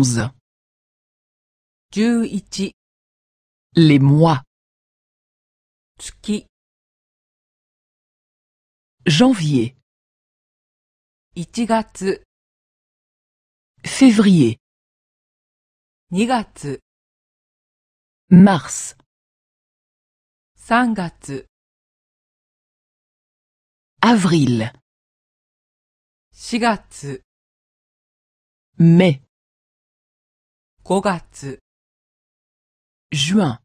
onze. Les mois. Janvier. Février. Mars. Sangatsu. Avril. Shigatsu. Mai. 5月 juin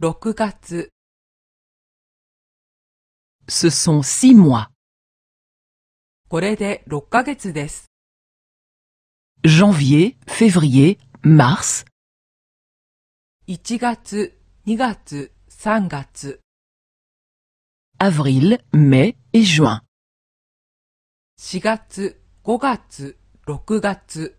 6月 ce sont 6 mois. これで6 Janvier, février, mars, 1 3月3 avril, mai et juin. 4月5 6月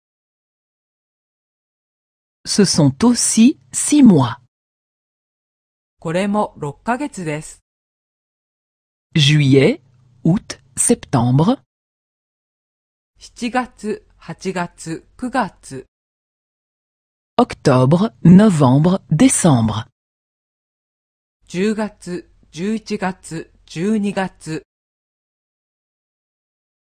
Ce sont aussi six mois. Juillet, août, septembre. 7月8月9 Octobre, novembre, décembre. 10月、11月、12月。